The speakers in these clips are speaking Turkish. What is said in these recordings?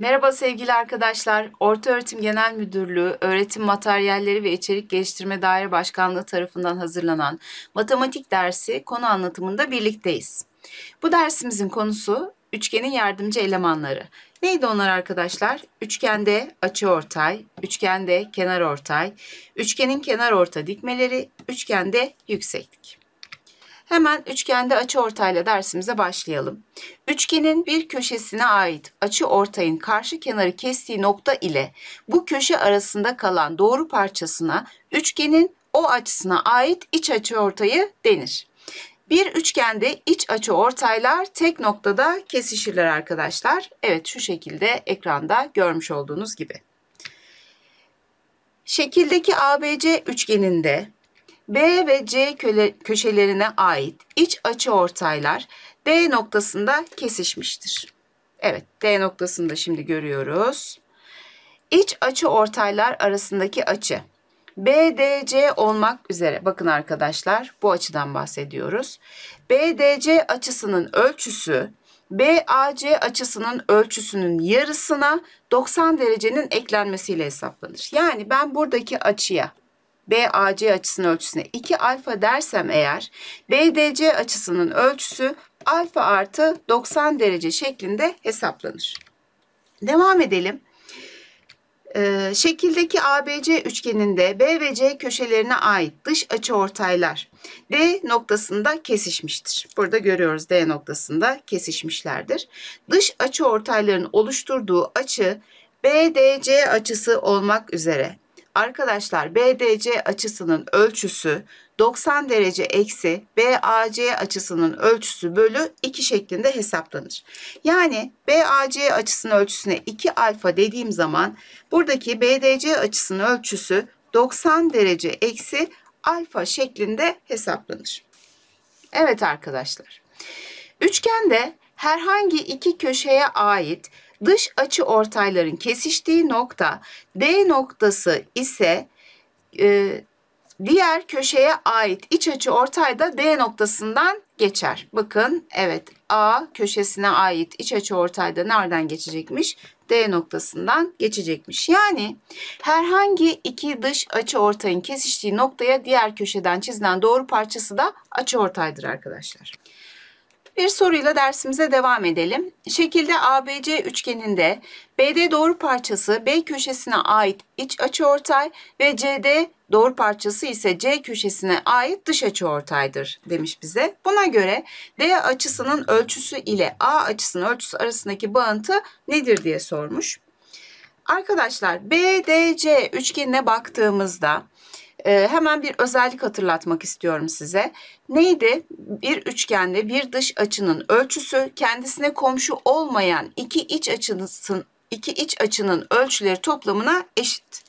Merhaba sevgili arkadaşlar. Orta Öğretim Genel Müdürlüğü Öğretim Materyalleri ve İçerik Geliştirme Daire Başkanlığı tarafından hazırlanan matematik dersi konu anlatımında birlikteyiz. Bu dersimizin konusu üçgenin yardımcı elemanları. Neydi onlar arkadaşlar? Üçgende açı ortay, üçgende kenar ortay, üçgenin kenar orta dikmeleri, üçgende yükseklik. Hemen üçgende açı ortayla dersimize başlayalım. Üçgenin bir köşesine ait açı ortayın karşı kenarı kestiği nokta ile bu köşe arasında kalan doğru parçasına üçgenin o açısına ait iç açı ortayı denir. Bir üçgende iç açı ortaylar tek noktada kesişirler arkadaşlar. Evet şu şekilde ekranda görmüş olduğunuz gibi. Şekildeki ABC üçgeninde B ve C köşelerine ait iç açı ortaylar D noktasında kesişmiştir. Evet D noktasında şimdi görüyoruz. İç açı ortaylar arasındaki açı BDC olmak üzere bakın arkadaşlar bu açıdan bahsediyoruz. BDC açısının ölçüsü BAC açısının ölçüsünün yarısına 90 derecenin eklenmesiyle hesaplanır. Yani ben buradaki açıya BAC açısının ölçüsüne 2 alfa dersem eğer BDC açısının ölçüsü alfa artı 90 derece şeklinde hesaplanır. Devam edelim. Ee, şekildeki ABC üçgeninde B ve C köşelerine ait dış açıortaylar D noktasında kesişmiştir. Burada görüyoruz D noktasında kesişmişlerdir. Dış açıortayların oluşturduğu açı BDC açısı olmak üzere Arkadaşlar BDC açısının ölçüsü 90 derece eksi BAC açısının ölçüsü bölü 2 şeklinde hesaplanır. Yani BAC açısının ölçüsüne 2 alfa dediğim zaman buradaki BDC açısının ölçüsü 90 derece eksi alfa şeklinde hesaplanır. Evet arkadaşlar. Üçgende herhangi iki köşeye ait Dış açı ortayların kesiştiği nokta D noktası ise e, diğer köşeye ait iç açı ortay da D noktasından geçer. Bakın evet A köşesine ait iç açı ortay da nereden geçecekmiş? D noktasından geçecekmiş. Yani herhangi iki dış açı ortayın kesiştiği noktaya diğer köşeden çizilen doğru parçası da açı ortaydır arkadaşlar. Bir soruyla dersimize devam edelim. Şekilde ABC üçgeninde BD doğru parçası B köşesine ait iç açıortay ve CD doğru parçası ise C köşesine ait dış açıortaydır demiş bize. Buna göre D açısının ölçüsü ile A açısının ölçüsü arasındaki bağıntı nedir diye sormuş. Arkadaşlar BDC üçgenine baktığımızda e, hemen bir özellik hatırlatmak istiyorum size. Neydi? Bir üçgende bir dış açının ölçüsü kendisine komşu olmayan iki iç açının iki iç açının ölçüleri toplamına eşit.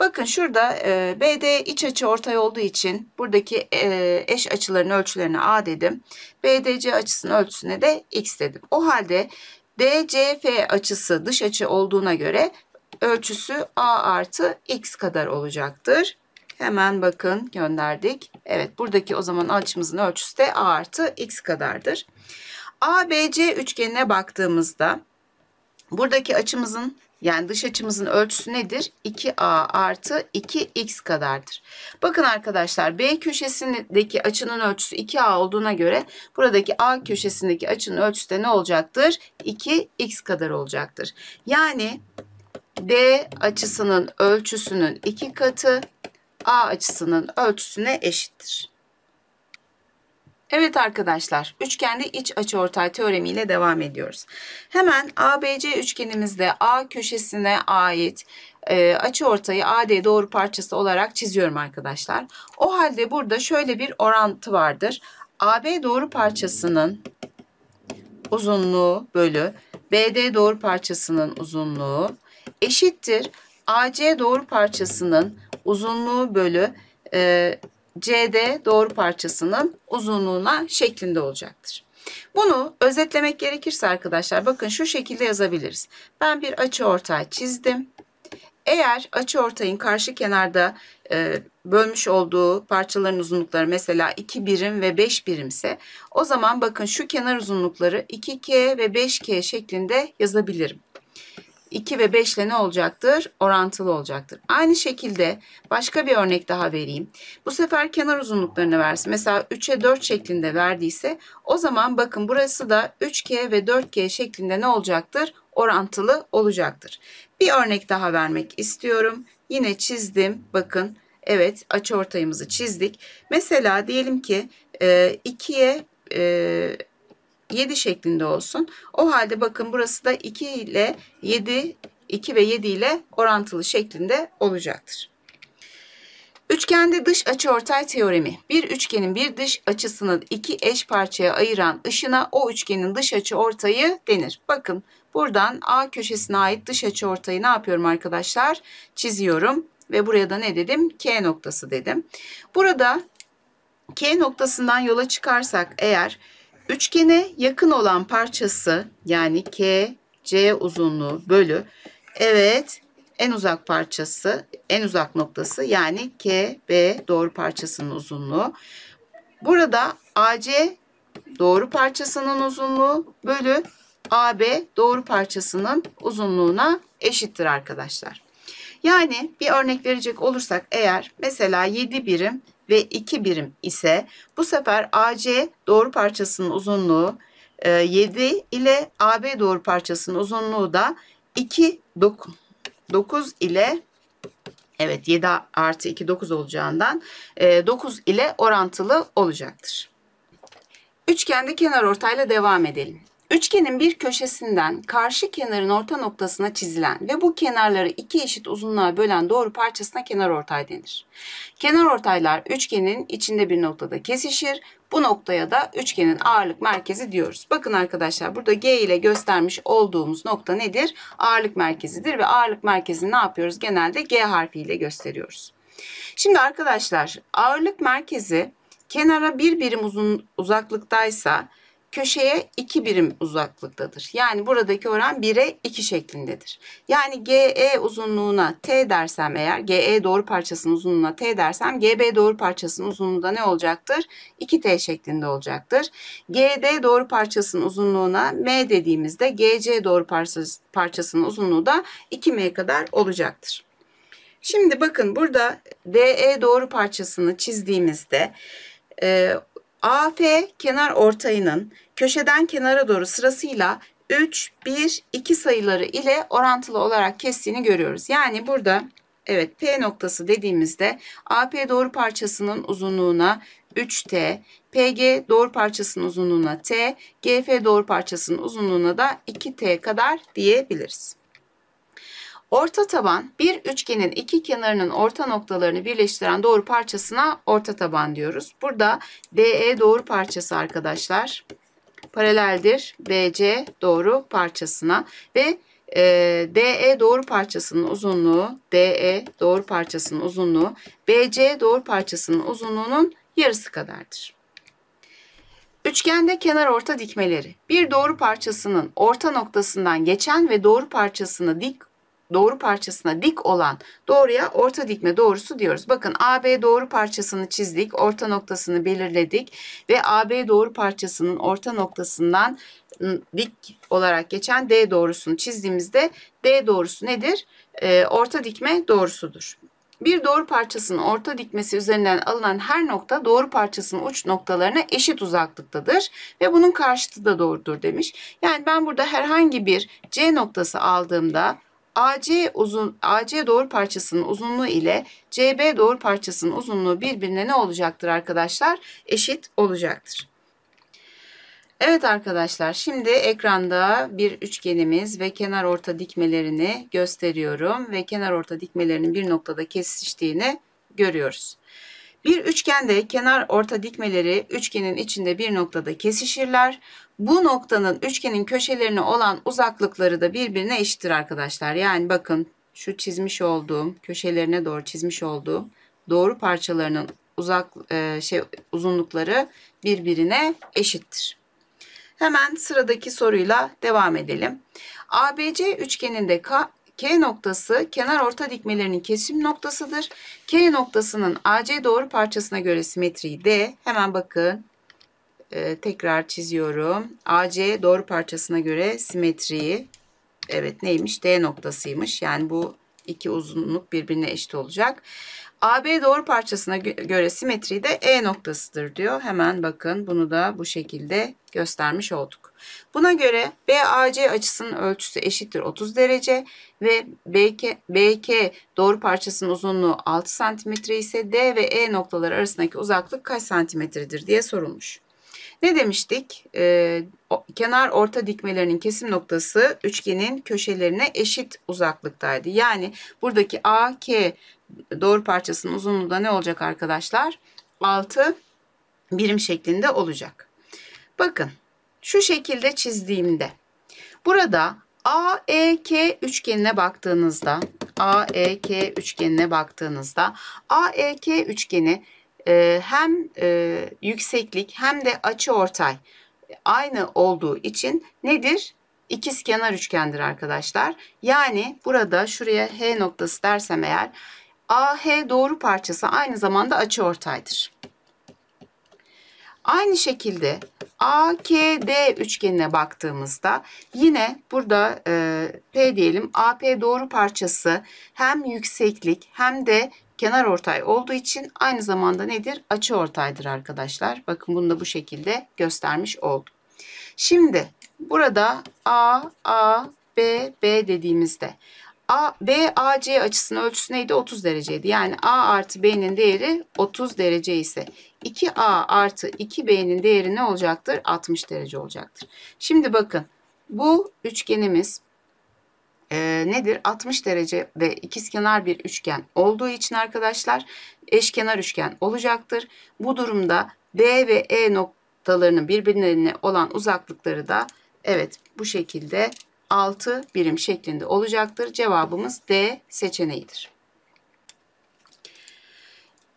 Bakın şurada e, BD iç açı ortay olduğu için buradaki e, eş açıların ölçülerine A dedim. BDC açısının ölçüsüne de X dedim. O halde DCF açısı dış açı olduğuna göre ölçüsü A artı X kadar olacaktır. Hemen bakın gönderdik. Evet buradaki o zaman açımızın ölçüsü de A artı X kadardır. ABC üçgenine baktığımızda buradaki açımızın yani dış açımızın ölçüsü nedir? 2A artı 2X kadardır. Bakın arkadaşlar B köşesindeki açının ölçüsü 2A olduğuna göre buradaki A köşesindeki açının ölçüsü de ne olacaktır? 2X kadar olacaktır. Yani D açısının ölçüsünün 2 katı A açısının ölçüsüne eşittir. Evet arkadaşlar, üçgende iç açıortay teoremiyle devam ediyoruz. Hemen ABC üçgenimizde A köşesine ait e, açıortayı AD doğru parçası olarak çiziyorum arkadaşlar. O halde burada şöyle bir orantı vardır. AB doğru parçasının uzunluğu bölü BD doğru parçasının uzunluğu eşittir AC doğru parçasının uzunluğu bölü e, CD doğru parçasının uzunluğuna şeklinde olacaktır. Bunu özetlemek gerekirse arkadaşlar bakın şu şekilde yazabiliriz. Ben bir açı ortay çizdim. Eğer açı ortayın karşı kenarda e, bölmüş olduğu parçaların uzunlukları mesela 2 birim ve 5 birimse o zaman bakın şu kenar uzunlukları 2K ve 5K şeklinde yazabilirim. 2 ve 5 ile ne olacaktır? Orantılı olacaktır. Aynı şekilde başka bir örnek daha vereyim. Bu sefer kenar uzunluklarını versin. Mesela 3'e 4 şeklinde verdiyse o zaman bakın burası da 3G ve 4G şeklinde ne olacaktır? Orantılı olacaktır. Bir örnek daha vermek istiyorum. Yine çizdim. Bakın evet açı ortayımızı çizdik. Mesela diyelim ki 2'ye e, e 7 şeklinde olsun. O halde bakın burası da 2 ile 7, 2 ve 7 ile orantılı şeklinde olacaktır. Üçgende dış açı ortay teoremi. Bir üçgenin bir dış açısını iki eş parçaya ayıran ışına o üçgenin dış açı ortayı denir. Bakın buradan A köşesine ait dış açı ortayı ne yapıyorum arkadaşlar? Çiziyorum ve buraya da ne dedim? K noktası dedim. Burada K noktasından yola çıkarsak eğer Üçgene yakın olan parçası yani K, C uzunluğu bölü. Evet en uzak parçası, en uzak noktası yani K, B doğru parçasının uzunluğu. Burada AC doğru parçasının uzunluğu bölü AB doğru parçasının uzunluğuna eşittir arkadaşlar. Yani bir örnek verecek olursak eğer mesela 7 birim ve 2 birim ise bu sefer AC doğru parçasının uzunluğu 7 e, ile AB doğru parçasının uzunluğu da 2 9 ile evet 7 artı 2 9 olacağından 9 e, ile orantılı olacaktır. Üçgende kenar ortayla devam edelim. Üçgenin bir köşesinden karşı kenarın orta noktasına çizilen ve bu kenarları iki eşit uzunluğa bölen doğru parçasına kenar ortay denir. Kenar ortaylar üçgenin içinde bir noktada kesişir. Bu noktaya da üçgenin ağırlık merkezi diyoruz. Bakın arkadaşlar burada G ile göstermiş olduğumuz nokta nedir? Ağırlık merkezidir ve ağırlık merkezini ne yapıyoruz? Genelde G harfiyle gösteriyoruz. Şimdi arkadaşlar ağırlık merkezi kenara bir birim uzun uzaklıktaysa köşeye 2 birim uzaklıktadır. Yani buradaki oran 1'e 2 şeklindedir. Yani GE uzunluğuna T dersem eğer, GE doğru parçasının uzunluğuna T dersem, GB doğru parçasının uzunluğu da ne olacaktır? 2T şeklinde olacaktır. GD doğru parçasının uzunluğuna M dediğimizde GC doğru parçasının uzunluğu da 2M kadar olacaktır. Şimdi bakın burada DE doğru parçasını çizdiğimizde AF kenar ortayının köşeden kenara doğru sırasıyla 3, 1, 2 sayıları ile orantılı olarak kestiğini görüyoruz. Yani burada evet P noktası dediğimizde AP doğru parçasının uzunluğuna 3T, PG doğru parçasının uzunluğuna T, GF doğru parçasının uzunluğuna da 2T kadar diyebiliriz. Orta taban bir üçgenin iki kenarının orta noktalarını birleştiren doğru parçasına orta taban diyoruz. Burada DE doğru parçası arkadaşlar paraleldir BC doğru parçasına ve e, DE doğru parçasının uzunluğu DE doğru parçasının uzunluğu BC doğru parçasının uzunluğunun yarısı kadardır. Üçgende kenar orta dikmeleri bir doğru parçasının orta noktasından geçen ve doğru parçasını dik doğru parçasına dik olan doğruya orta dikme doğrusu diyoruz. Bakın AB doğru parçasını çizdik, orta noktasını belirledik ve AB doğru parçasının orta noktasından ıı, dik olarak geçen D doğrusunu çizdiğimizde D doğrusu nedir? E, orta dikme doğrusudur. Bir doğru parçasının orta dikmesi üzerinden alınan her nokta doğru parçasının uç noktalarına eşit uzaklıktadır ve bunun karşıtı da doğrudur demiş. Yani ben burada herhangi bir C noktası aldığımda AC uzun AC doğru parçasının uzunluğu ile CB doğru parçasının uzunluğu birbirine ne olacaktır arkadaşlar? Eşit olacaktır. Evet arkadaşlar şimdi ekranda bir üçgenimiz ve kenar orta dikmelerini gösteriyorum ve kenar orta dikmelerinin bir noktada kesiştiğini görüyoruz. Bir üçgende kenar orta dikmeleri üçgenin içinde bir noktada kesişirler. Bu noktanın üçgenin köşelerine olan uzaklıkları da birbirine eşittir arkadaşlar. Yani bakın şu çizmiş olduğum köşelerine doğru çizmiş olduğum doğru parçalarının uzak e, şey uzunlukları birbirine eşittir. Hemen sıradaki soruyla devam edelim. ABC üçgeninde K K noktası kenar orta dikmelerinin kesim noktasıdır. K noktasının AC doğru parçasına göre simetriği D. Hemen bakın. Ee, tekrar çiziyorum. AC doğru parçasına göre simetriği evet neymiş? D noktasıymış. Yani bu iki uzunluk birbirine eşit olacak. AB doğru parçasına göre simetriği de E noktasıdır diyor. Hemen bakın bunu da bu şekilde göstermiş olduk. Buna göre BAC açısının ölçüsü eşittir 30 derece ve BK, BK doğru parçasının uzunluğu 6 cm ise D ve E noktaları arasındaki uzaklık kaç santimetredir diye sorulmuş. Ne demiştik? Ee, kenar orta dikmelerinin kesim noktası üçgenin köşelerine eşit uzaklıktaydı. Yani buradaki AK doğru parçasının uzunluğu da ne olacak arkadaşlar? 6 birim şeklinde olacak. Bakın şu şekilde çizdiğimde burada AEK üçgenine baktığınızda AEK üçgenine baktığınızda AEK üçgeni e, hem e, yükseklik hem de açı ortay e, aynı olduğu için nedir? İkiz kenar üçgendir arkadaşlar. Yani burada şuraya H noktası dersem eğer AH doğru parçası aynı zamanda açı ortaydır. Aynı şekilde AKD üçgenine baktığımızda yine burada e, P diyelim AP doğru parçası hem yükseklik hem de kenar ortay olduğu için aynı zamanda nedir? Açı ortaydır arkadaşlar. Bakın bunu da bu şekilde göstermiş oldum. Şimdi burada A, A, B, B dediğimizde A, B, A, C açısının ölçüsü neydi? 30 dereceydi. Yani A artı B'nin değeri 30 derece ise 2A artı 2B'nin değeri ne olacaktır? 60 derece olacaktır. Şimdi bakın bu üçgenimiz e, nedir? 60 derece ve ikizkenar bir üçgen olduğu için arkadaşlar eşkenar üçgen olacaktır. Bu durumda B ve E noktalarının birbirlerine olan uzaklıkları da evet bu şekilde 6 birim şeklinde olacaktır. Cevabımız D seçeneğidir.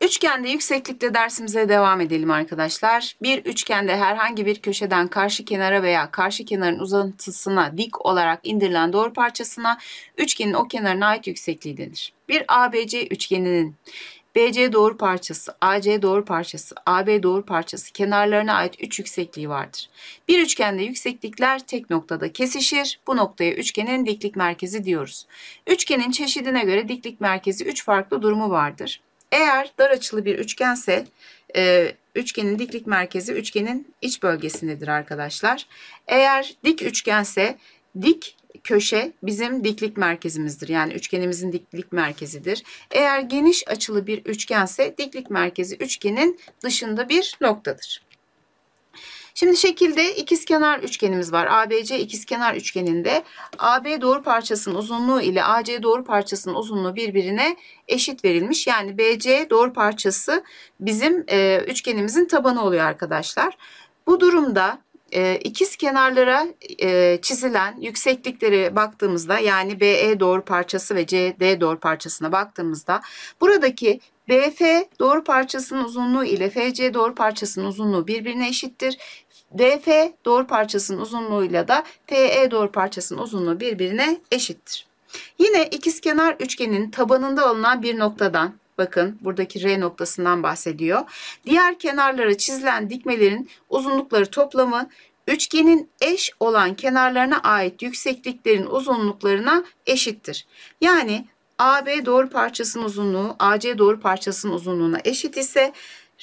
Üçgende yükseklikle dersimize devam edelim arkadaşlar. Bir üçgende herhangi bir köşeden karşı kenara veya karşı kenarın uzantısına dik olarak indirilen doğru parçasına üçgenin o kenarına ait yüksekliği denir. Bir ABC üçgeninin BC doğru parçası, AC doğru parçası, AB doğru parçası kenarlarına ait 3 yüksekliği vardır. Bir üçgende yükseklikler tek noktada kesişir. Bu noktaya üçgenin diklik merkezi diyoruz. Üçgenin çeşidine göre diklik merkezi 3 farklı durumu vardır. Eğer dar açılı bir üçgense e, üçgenin diklik merkezi üçgenin iç bölgesindedir arkadaşlar. Eğer dik üçgense dik köşe bizim diklik merkezimizdir. Yani üçgenimizin diklik merkezidir. Eğer geniş açılı bir üçgense diklik merkezi üçgenin dışında bir noktadır. Şimdi şekilde ikizkenar üçgenimiz var. ABC ikizkenar üçgeninde AB doğru parçasının uzunluğu ile AC doğru parçasının uzunluğu birbirine eşit verilmiş. Yani BC doğru parçası bizim e, üçgenimizin tabanı oluyor arkadaşlar. Bu durumda e, ikiz kenarlara e, çizilen yüksekliklere baktığımızda yani BE doğru parçası ve CD doğru parçasına baktığımızda buradaki BF doğru parçasının uzunluğu ile FC doğru parçasının uzunluğu birbirine eşittir. DF doğru parçasının uzunluğuyla da TE doğru parçasının uzunluğu birbirine eşittir. Yine ikizkenar üçgenin tabanında alınan bir noktadan bakın buradaki R noktasından bahsediyor. Diğer kenarlara çizilen dikmelerin uzunlukları toplamı üçgenin eş olan kenarlarına ait yüksekliklerin uzunluklarına eşittir. Yani AB doğru parçasının uzunluğu AC doğru parçasının uzunluğuna eşit ise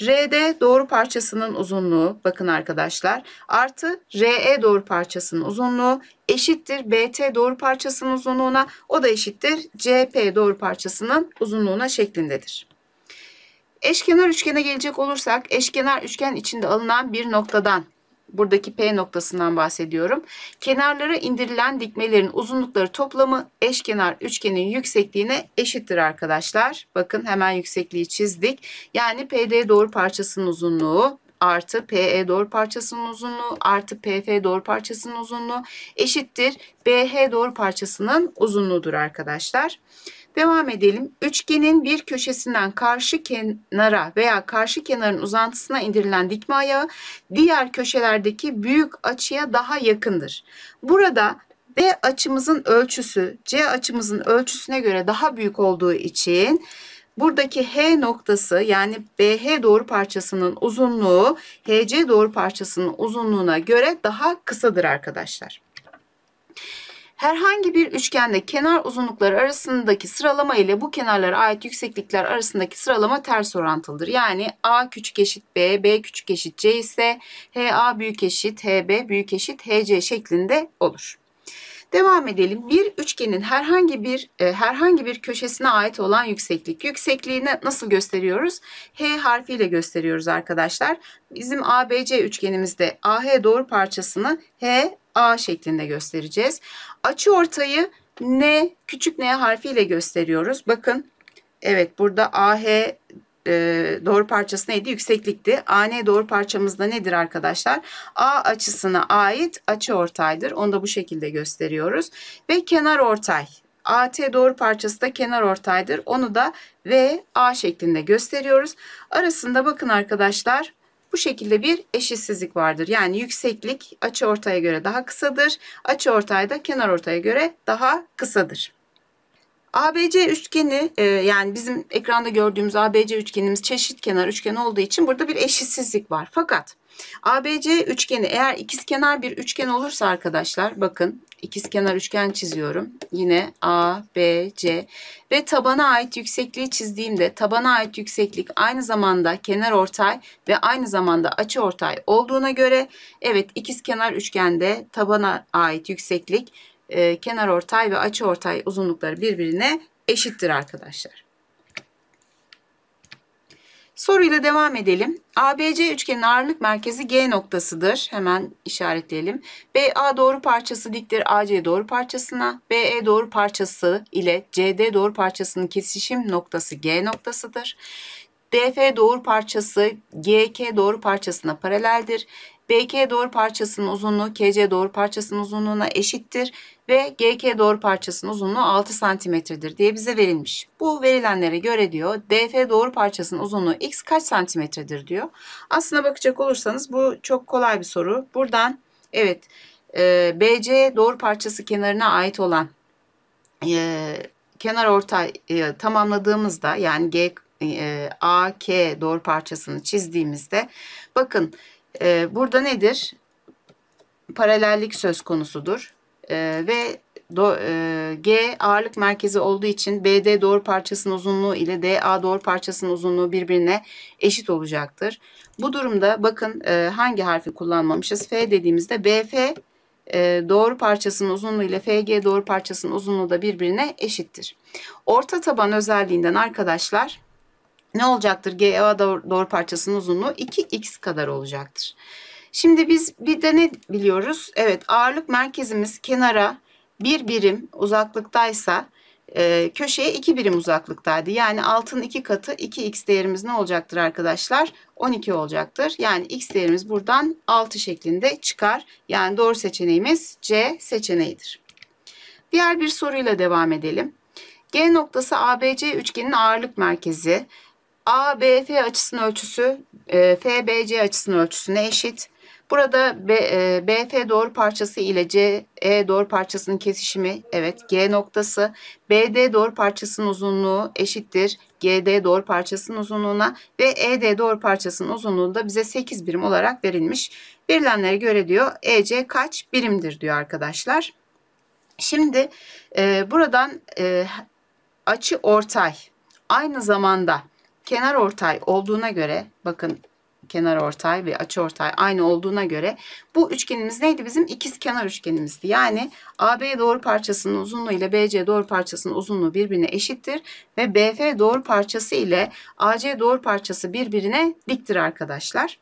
RD doğru parçasının uzunluğu bakın arkadaşlar artı RE doğru parçasının uzunluğu eşittir BT doğru parçasının uzunluğuna o da eşittir CP doğru parçasının uzunluğuna şeklindedir. Eşkenar üçgene gelecek olursak eşkenar üçgen içinde alınan bir noktadan buradaki P noktasından bahsediyorum. Kenarlara indirilen dikmelerin uzunlukları toplamı eşkenar üçgenin yüksekliğine eşittir arkadaşlar. Bakın hemen yüksekliği çizdik. Yani PD doğru parçasının uzunluğu artı PE doğru parçasının uzunluğu artı PF doğru parçasının uzunluğu eşittir BH doğru parçasının uzunluğudur arkadaşlar. Devam edelim. Üçgenin bir köşesinden karşı kenara veya karşı kenarın uzantısına indirilen dikme ayağı diğer köşelerdeki büyük açıya daha yakındır. Burada B açımızın ölçüsü C açımızın ölçüsüne göre daha büyük olduğu için buradaki H noktası yani BH doğru parçasının uzunluğu HC doğru parçasının uzunluğuna göre daha kısadır arkadaşlar. Herhangi bir üçgende kenar uzunlukları arasındaki sıralama ile bu kenarlara ait yükseklikler arasındaki sıralama ters orantılıdır. Yani A küçük eşit B, B küçük eşit C ise HA büyük eşit HB büyük eşit HC şeklinde olur. Devam edelim. Bir üçgenin herhangi bir e, herhangi bir köşesine ait olan yükseklik. Yüksekliğini nasıl gösteriyoruz? H harfiyle gösteriyoruz arkadaşlar. Bizim ABC üçgenimizde AH doğru parçasını H A şeklinde göstereceğiz. Açı ortayı N küçük N harfiyle gösteriyoruz. Bakın evet burada AH e, doğru parçası neydi? Yükseklikti. AN doğru parçamızda nedir arkadaşlar? A açısına ait açı ortaydır. Onu da bu şekilde gösteriyoruz. Ve kenar ortay. AT doğru parçası da kenar ortaydır. Onu da V A şeklinde gösteriyoruz. Arasında bakın arkadaşlar bu şekilde bir eşitsizlik vardır. Yani yükseklik açı ortaya göre daha kısadır. Açı ortay da kenar ortaya göre daha kısadır. ABC üçgeni e, yani bizim ekranda gördüğümüz ABC üçgenimiz çeşit kenar üçgen olduğu için burada bir eşitsizlik var. Fakat ABC üçgeni eğer ikizkenar bir üçgen olursa arkadaşlar bakın ikizkenar üçgen çiziyorum. Yine A, B, C ve tabana ait yüksekliği çizdiğimde tabana ait yükseklik aynı zamanda kenar ortay ve aynı zamanda açı ortay olduğuna göre evet ikizkenar üçgende tabana ait yükseklik e, kenar ortay ve açı ortay uzunlukları birbirine eşittir arkadaşlar. Soruyla devam edelim. ABC üçgenin ağırlık merkezi G noktasıdır. Hemen işaretleyelim. BA doğru parçası diktir AC doğru parçasına. BE doğru parçası ile CD doğru parçasının kesişim noktası G noktasıdır. DF doğru parçası GK doğru parçasına paraleldir. BK doğru parçasının uzunluğu KC doğru parçasının uzunluğuna eşittir ve GK doğru parçasının uzunluğu 6 santimetredir diye bize verilmiş. Bu verilenlere göre diyor DF doğru parçasının uzunluğu x kaç santimetredir diyor. Aslına bakacak olursanız bu çok kolay bir soru. Buradan evet e, BC doğru parçası kenarına ait olan e, kenar ortay e, tamamladığımızda yani G e, AK doğru parçasını çizdiğimizde bakın e, burada nedir? Paralellik söz konusudur. E, ve do, e, G ağırlık merkezi olduğu için BD doğru parçasının uzunluğu ile DA doğru parçasının uzunluğu birbirine eşit olacaktır. Bu durumda bakın e, hangi harfi kullanmamışız? F dediğimizde BF e, doğru parçasının uzunluğu ile FG doğru parçasının uzunluğu da birbirine eşittir. Orta taban özelliğinden arkadaşlar ne olacaktır? GA doğru, doğru parçasının uzunluğu 2x kadar olacaktır. Şimdi biz bir de ne biliyoruz? Evet ağırlık merkezimiz kenara bir birim uzaklıktaysa e, köşeye iki birim uzaklıktaydı. Yani altın iki katı 2x değerimiz ne olacaktır arkadaşlar? 12 olacaktır. Yani x değerimiz buradan 6 şeklinde çıkar. Yani doğru seçeneğimiz C seçeneğidir. Diğer bir soruyla devam edelim. G noktası ABC üçgenin ağırlık merkezi. ABF açısının ölçüsü e, FBC açısının ölçüsüne eşit. Burada B, e, doğru parçası ile CE doğru parçasının kesişimi evet G noktası. BD doğru parçasının uzunluğu eşittir GD doğru parçasının uzunluğuna ve ED doğru parçasının uzunluğu da bize 8 birim olarak verilmiş. Verilenlere göre diyor EC kaç birimdir diyor arkadaşlar. Şimdi e, buradan e, açı ortay aynı zamanda kenar ortay olduğuna göre bakın kenar ortay ve açı ortay aynı olduğuna göre bu üçgenimiz neydi bizim ikiz kenar üçgenimizdi. Yani AB doğru parçasının uzunluğu ile BC doğru parçasının uzunluğu birbirine eşittir ve BF doğru parçası ile AC doğru parçası birbirine diktir arkadaşlar.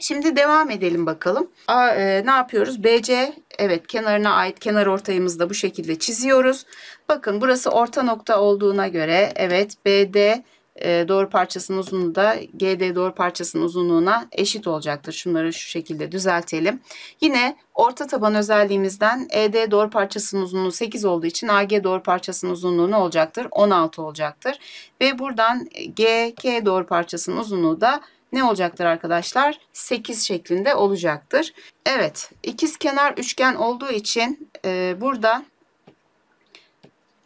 Şimdi devam edelim bakalım. A, e, ne yapıyoruz? BC evet kenarına ait kenar ortayımızı da bu şekilde çiziyoruz. Bakın burası orta nokta olduğuna göre evet BD e, doğru parçasının uzunluğu da GD doğru parçasının uzunluğuna eşit olacaktır. Şunları şu şekilde düzeltelim. Yine orta taban özelliğimizden ED doğru parçasının uzunluğu 8 olduğu için AG doğru parçasının uzunluğu ne olacaktır? 16 olacaktır. Ve buradan GK doğru parçasının uzunluğu da ne olacaktır arkadaşlar? 8 şeklinde olacaktır. Evet, ikiz kenar üçgen olduğu için e, burada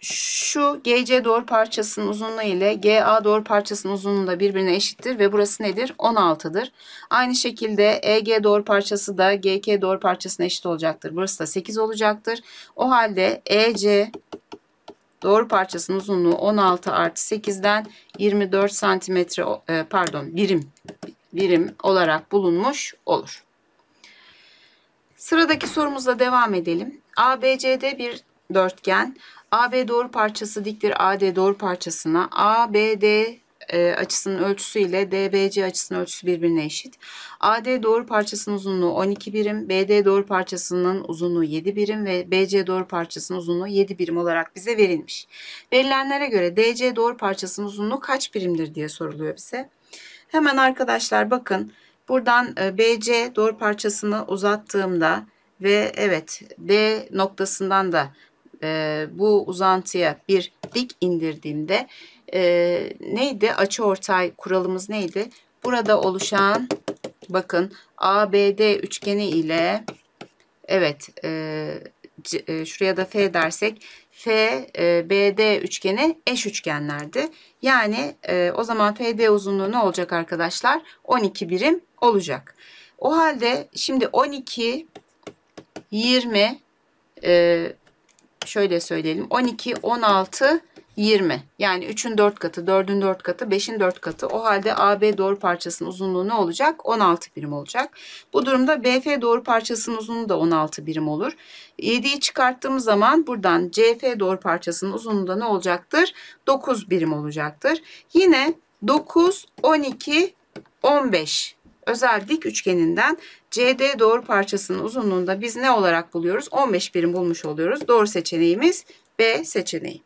şu GC doğru parçasının uzunluğu ile GA doğru parçasının uzunluğu da birbirine eşittir ve burası nedir? 16'dır. Aynı şekilde EG doğru parçası da GK doğru parçasına eşit olacaktır. Burası da 8 olacaktır. O halde EC doğru parçasının uzunluğu 16 artı 8'den 24 santimetre e, pardon birim birim olarak bulunmuş olur. Sıradaki sorumuzla devam edelim. ABCD bir dörtgen. AB doğru parçası diktir AD doğru parçasına. ABD e, açısının ölçüsü ile DBC açısının ölçüsü birbirine eşit. AD doğru parçasının uzunluğu 12 birim, BD doğru parçasının uzunluğu 7 birim ve BC doğru parçasının uzunluğu 7 birim olarak bize verilmiş. Verilenlere göre DC doğru parçasının uzunluğu kaç birimdir diye soruluyor bize. Hemen arkadaşlar bakın buradan e, BC doğru parçasını uzattığımda ve evet D noktasından da e, bu uzantıya bir dik indirdiğimde e, neydi? Açıortay kuralımız neydi? Burada oluşan bakın ABD üçgeni ile evet e, c, e, şuraya da F dersek F, e, BD üçgeni eş üçgenlerdi. Yani e, o zaman FD uzunluğu ne olacak arkadaşlar? 12 birim olacak. O halde şimdi 12, 20, e, şöyle söyleyelim 12, 16, 20. Yani 3'ün 4 katı, 4'ün 4 katı, 5'in 4 katı. O halde AB doğru parçasının uzunluğu ne olacak? 16 birim olacak. Bu durumda BF doğru parçasının uzunluğu da 16 birim olur. 7'yi çıkarttığımız zaman buradan CF doğru parçasının uzunluğu da ne olacaktır? 9 birim olacaktır. Yine 9, 12, 15 özel dik üçgeninden CD doğru parçasının uzunluğunda biz ne olarak buluyoruz? 15 birim bulmuş oluyoruz. Doğru seçeneğimiz B seçeneği.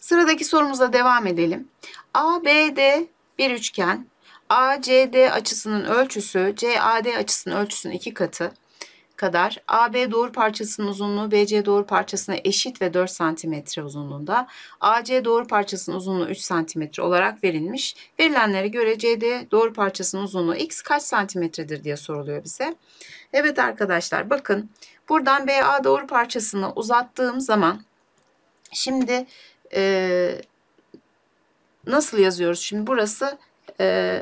Sıradaki sorumuza devam edelim. ABD bir üçgen. ACD açısının ölçüsü CAD açısının ölçüsünün iki katı kadar AB doğru parçasının uzunluğu BC doğru parçasına eşit ve 4 cm uzunluğunda. AC doğru parçasının uzunluğu 3 cm olarak verilmiş. Verilenlere göre CD doğru parçasının uzunluğu x kaç santimetredir diye soruluyor bize. Evet arkadaşlar bakın buradan BA doğru parçasını uzattığım zaman şimdi e, nasıl yazıyoruz? Şimdi burası e,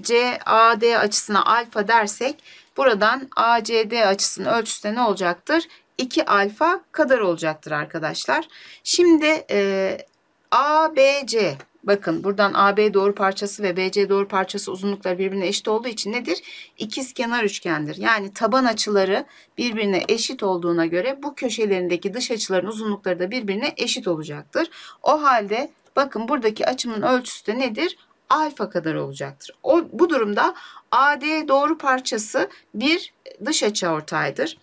CAD açısına alfa dersek buradan ACD açısının ölçüsü de ne olacaktır? 2 alfa kadar olacaktır arkadaşlar. Şimdi e, ABC bakın buradan AB doğru parçası ve BC doğru parçası uzunlukları birbirine eşit olduğu için nedir? İkiz kenar üçgendir. Yani taban açıları birbirine eşit olduğuna göre bu köşelerindeki dış açıların uzunlukları da birbirine eşit olacaktır. O halde bakın buradaki açımın ölçüsü de nedir? alfa kadar olacaktır. O, bu durumda AD doğru parçası bir dış açı ortaydır.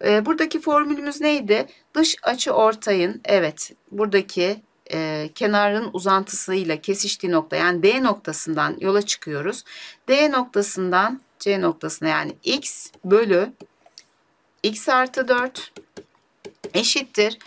E, ee, buradaki formülümüz neydi? Dış açı ortayın evet buradaki e, kenarın uzantısıyla kesiştiği nokta yani D noktasından yola çıkıyoruz. D noktasından C noktasına yani x bölü x artı 4 eşittir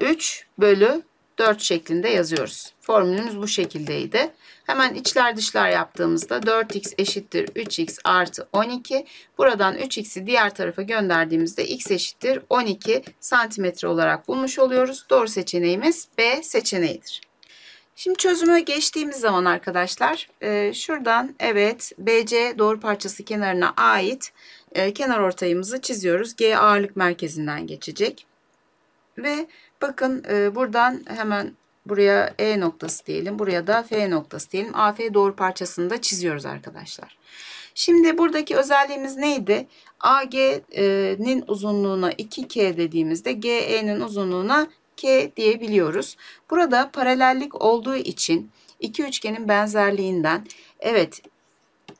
3 bölü 4 şeklinde yazıyoruz. Formülümüz bu şekildeydi. Hemen içler dışlar yaptığımızda 4x eşittir 3x artı 12. Buradan 3x'i diğer tarafa gönderdiğimizde x eşittir 12 santimetre olarak bulmuş oluyoruz. Doğru seçeneğimiz B seçeneğidir. Şimdi çözümü geçtiğimiz zaman arkadaşlar e, şuradan evet BC doğru parçası kenarına ait e, kenar ortayımızı çiziyoruz. G ağırlık merkezinden geçecek. Ve bakın e, buradan hemen Buraya E noktası diyelim. Buraya da F noktası diyelim. AF doğru parçasını da çiziyoruz arkadaşlar. Şimdi buradaki özelliğimiz neydi? AG'nin e, uzunluğuna 2K dediğimizde GE'nin uzunluğuna K diyebiliyoruz. Burada paralellik olduğu için iki üçgenin benzerliğinden evet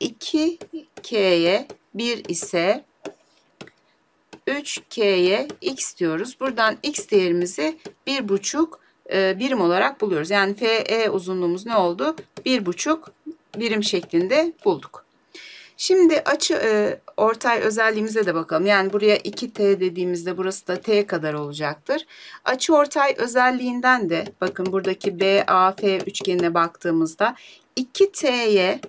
2K'ye 1 ise 3K'ye X diyoruz. Buradan X değerimizi 1,5 e, birim olarak buluyoruz. Yani FE uzunluğumuz ne oldu? 1,5 birim şeklinde bulduk. Şimdi açı e, ortay özelliğimize de bakalım. Yani buraya 2t dediğimizde burası da t kadar olacaktır. Açı ortay özelliğinden de bakın buradaki BAF üçgenine baktığımızda 2t'ye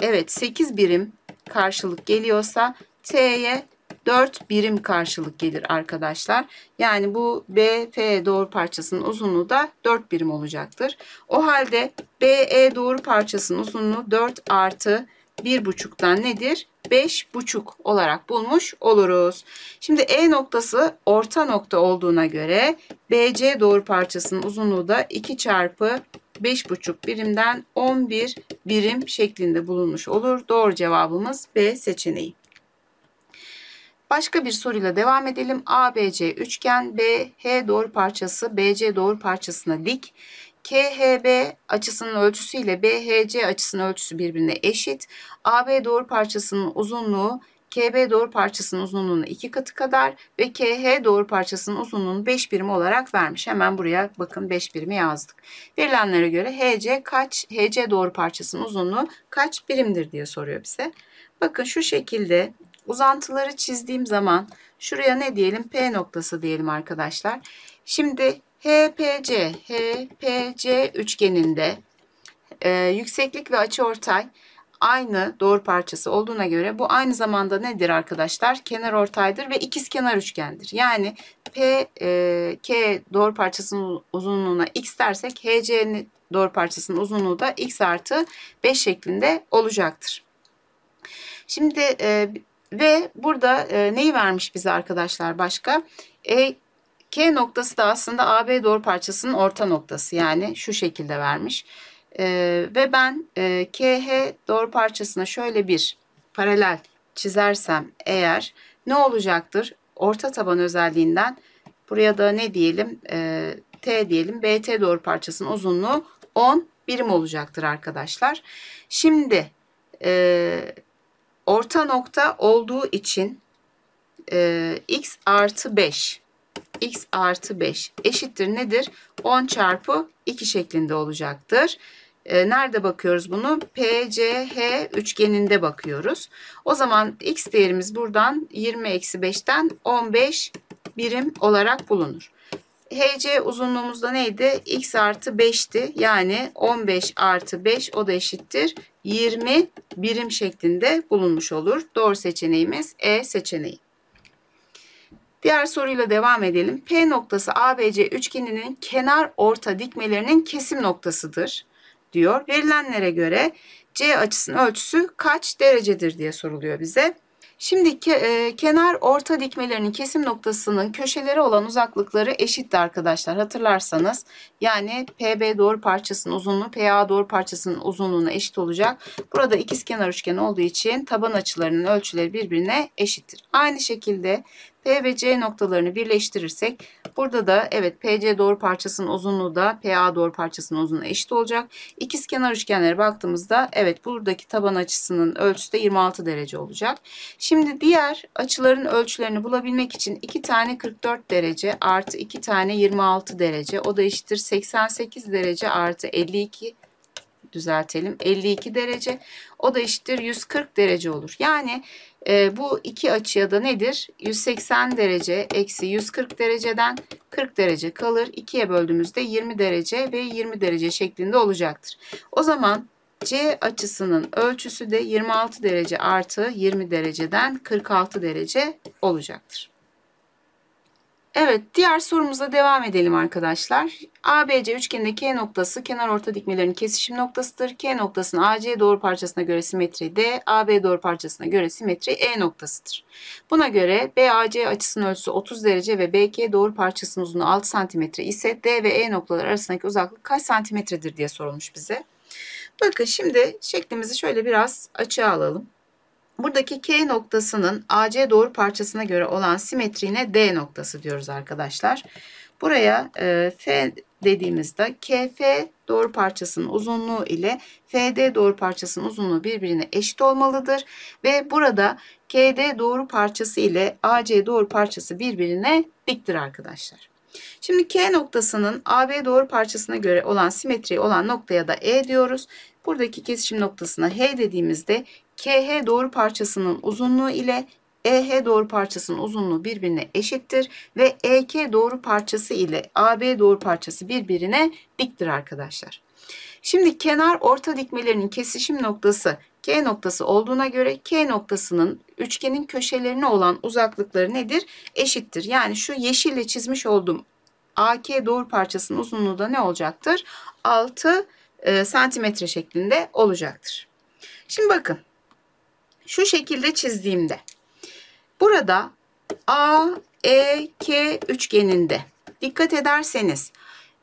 evet 8 birim karşılık geliyorsa t'ye 4 birim karşılık gelir arkadaşlar. Yani bu BF doğru parçasının uzunluğu da 4 birim olacaktır. O halde BE doğru parçasının uzunluğu 4 artı 1,5'tan nedir? 5,5 olarak bulmuş oluruz. Şimdi E noktası orta nokta olduğuna göre BC doğru parçasının uzunluğu da 2 çarpı 5,5 birimden 11 birim şeklinde bulunmuş olur. Doğru cevabımız B seçeneği. Başka bir soruyla devam edelim. ABC üçgen BH doğru parçası BC doğru parçasına dik. KHB açısının ölçüsü ile BHC açısının ölçüsü birbirine eşit. AB doğru parçasının uzunluğu KB doğru parçasının uzunluğuna 2 katı kadar ve KH doğru parçasının uzunluğunu 5 birim olarak vermiş. Hemen buraya bakın 5 birimi yazdık. Verilenlere göre HC kaç, HC doğru parçasının uzunluğu kaç birimdir diye soruyor bize. Bakın şu şekilde uzantıları çizdiğim zaman şuraya ne diyelim? P noktası diyelim arkadaşlar. Şimdi HPC, HPC üçgeninde e, yükseklik ve açıortay aynı doğru parçası olduğuna göre bu aynı zamanda nedir arkadaşlar? Kenar ortaydır ve ikiz kenar üçgendir. Yani PK e, doğru parçasının uzunluğuna x dersek HC'nin doğru parçasının uzunluğu da x artı 5 şeklinde olacaktır. Şimdi e, ve burada e, neyi vermiş bize arkadaşlar başka? E, K noktası da aslında AB doğru parçasının orta noktası. Yani şu şekilde vermiş. E, ve ben e, KH doğru parçasına şöyle bir paralel çizersem eğer ne olacaktır? Orta taban özelliğinden buraya da ne diyelim? E, T diyelim. BT doğru parçasının uzunluğu 10 birim olacaktır arkadaşlar. Şimdi e, orta nokta olduğu için e, x artı 5 x artı 5 eşittir nedir? 10 çarpı 2 şeklinde olacaktır. E, nerede bakıyoruz bunu? PCH üçgeninde bakıyoruz. O zaman x değerimiz buradan 20 eksi 5'ten 15 birim olarak bulunur. HC uzunluğumuzda neydi? X artı 5'ti. Yani 15 artı 5 o da eşittir 20 birim şeklinde bulunmuş olur. Doğru seçeneğimiz E seçeneği. Diğer soruyla devam edelim. P noktası ABC üçgeninin kenar orta dikmelerinin kesim noktasıdır diyor. Verilenlere göre C açısının ölçüsü kaç derecedir diye soruluyor bize. Şimdi ke, e, kenar orta dikmelerinin kesim noktasının köşeleri olan uzaklıkları eşitti arkadaşlar. Hatırlarsanız yani PB doğru parçasının uzunluğu PA doğru parçasının uzunluğuna eşit olacak. Burada ikiz kenar üçgen olduğu için taban açılarının ölçüleri birbirine eşittir. Aynı şekilde P e ve C noktalarını birleştirirsek burada da evet PC doğru parçasının uzunluğu da PA doğru parçasının uzunluğuna eşit olacak. İkiz kenar üçgenlere baktığımızda evet buradaki taban açısının ölçüsü de 26 derece olacak. Şimdi diğer açıların ölçülerini bulabilmek için 2 tane 44 derece artı 2 tane 26 derece o da eşittir 88 derece artı 52 düzeltelim 52 derece o da eşittir 140 derece olur. Yani e, bu iki açıya da nedir? 180 derece eksi 140 dereceden 40 derece kalır. 2'ye böldüğümüzde 20 derece ve 20 derece şeklinde olacaktır. O zaman C açısının ölçüsü de 26 derece artı 20 dereceden 46 derece olacaktır. Evet, diğer sorumuza devam edelim arkadaşlar. ABC üçgeninde K noktası kenar orta dikmelerin kesişim noktasıdır. K noktasının AC doğru parçasına göre simetri D, AB doğru parçasına göre simetri E noktasıdır. Buna göre BAC açısının ölçüsü 30 derece ve BK doğru parçasının uzunluğu 6 cm ise D ve E noktaları arasındaki uzaklık kaç santimetredir diye sorulmuş bize. Bakın şimdi şeklimizi şöyle biraz açığa alalım. Buradaki K noktasının AC doğru parçasına göre olan simetriğine D noktası diyoruz arkadaşlar. Buraya e, F dediğimizde KF doğru parçasının uzunluğu ile FD doğru parçasının uzunluğu birbirine eşit olmalıdır. Ve burada KD doğru parçası ile AC doğru parçası birbirine diktir arkadaşlar. Şimdi K noktasının AB doğru parçasına göre olan simetriği olan noktaya da E diyoruz. Buradaki kesişim noktasına H dediğimizde KH doğru parçasının uzunluğu ile EH doğru parçasının uzunluğu birbirine eşittir ve EK doğru parçası ile AB doğru parçası birbirine diktir arkadaşlar. Şimdi kenar orta dikmelerinin kesişim noktası K noktası olduğuna göre K noktasının üçgenin köşelerine olan uzaklıkları nedir? Eşittir. Yani şu yeşille çizmiş olduğum AK doğru parçasının uzunluğu da ne olacaktır? 6 e, santimetre şeklinde olacaktır. Şimdi bakın şu şekilde çizdiğimde burada A, E, K üçgeninde dikkat ederseniz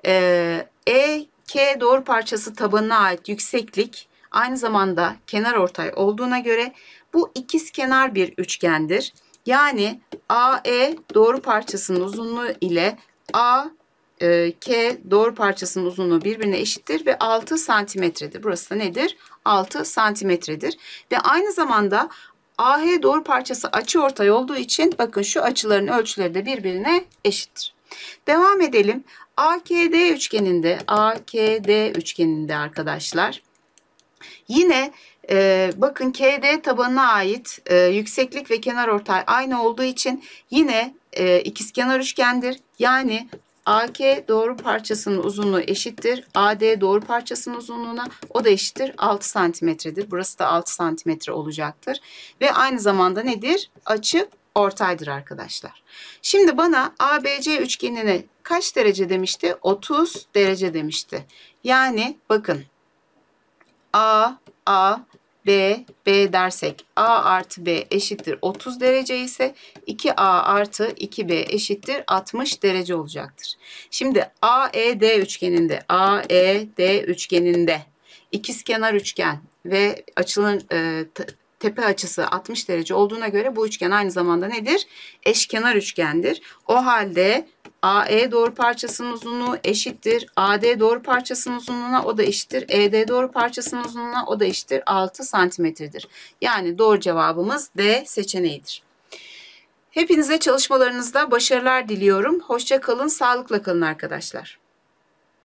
e, e K doğru parçası tabanına ait yükseklik aynı zamanda kenar ortay olduğuna göre bu ikiz kenar bir üçgendir. Yani AE doğru parçasının uzunluğu ile A e, K doğru parçasının uzunluğu birbirine eşittir ve 6 santimetredir. Burası da nedir? 6 santimetredir. Ve aynı zamanda AH doğru parçası açı ortay olduğu için bakın şu açıların ölçüleri de birbirine eşittir. Devam edelim. AKD üçgeninde, AKD üçgeninde arkadaşlar yine e, bakın KD tabanına ait e, yükseklik ve kenar ortay aynı olduğu için yine e, ikizkenar üçgendir. Yani AK doğru parçasının uzunluğu eşittir. AD doğru parçasının uzunluğuna o da eşittir. 6 santimetredir. Burası da 6 santimetre olacaktır. Ve aynı zamanda nedir? Açı ortaydır arkadaşlar. Şimdi bana ABC üçgenine kaç derece demişti? 30 derece demişti. Yani bakın A, A, B, B dersek A artı B eşittir 30 derece ise 2A artı 2B eşittir 60 derece olacaktır. Şimdi AED üçgeninde, AED üçgeninde ikizkenar üçgen ve açının e, tepe açısı 60 derece olduğuna göre bu üçgen aynı zamanda nedir? Eşkenar üçgendir. O halde AE doğru parçasının uzunluğu eşittir. AD doğru parçasının uzunluğuna o da eşittir. ED doğru parçasının uzunluğuna o da eşittir. 6 santimetredir. Yani doğru cevabımız D seçeneğidir. Hepinize çalışmalarınızda başarılar diliyorum. Hoşça kalın, sağlıkla kalın arkadaşlar.